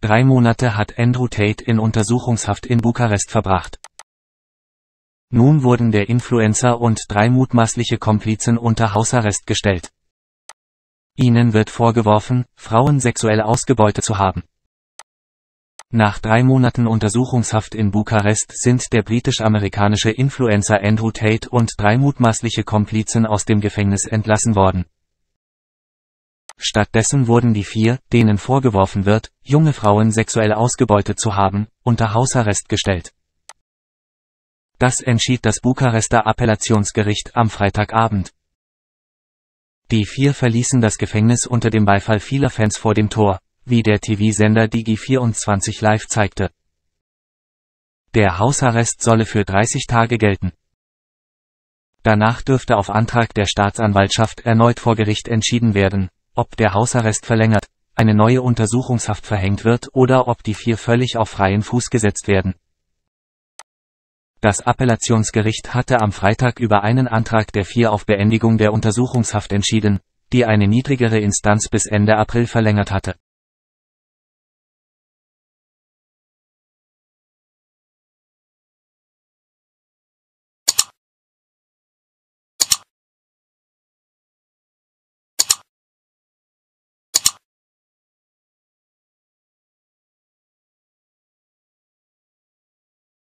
Drei Monate hat Andrew Tate in Untersuchungshaft in Bukarest verbracht. Nun wurden der Influencer und drei mutmaßliche Komplizen unter Hausarrest gestellt. Ihnen wird vorgeworfen, Frauen sexuell ausgebeutet zu haben. Nach drei Monaten Untersuchungshaft in Bukarest sind der britisch-amerikanische Influencer Andrew Tate und drei mutmaßliche Komplizen aus dem Gefängnis entlassen worden. Stattdessen wurden die vier, denen vorgeworfen wird, junge Frauen sexuell ausgebeutet zu haben, unter Hausarrest gestellt. Das entschied das Bukarester Appellationsgericht am Freitagabend. Die vier verließen das Gefängnis unter dem Beifall vieler Fans vor dem Tor, wie der TV-Sender Digi24 Live zeigte. Der Hausarrest solle für 30 Tage gelten. Danach dürfte auf Antrag der Staatsanwaltschaft erneut vor Gericht entschieden werden, ob der Hausarrest verlängert, eine neue Untersuchungshaft verhängt wird oder ob die vier völlig auf freien Fuß gesetzt werden. Das Appellationsgericht hatte am Freitag über einen Antrag der vier auf Beendigung der Untersuchungshaft entschieden, die eine niedrigere Instanz bis Ende April verlängert hatte.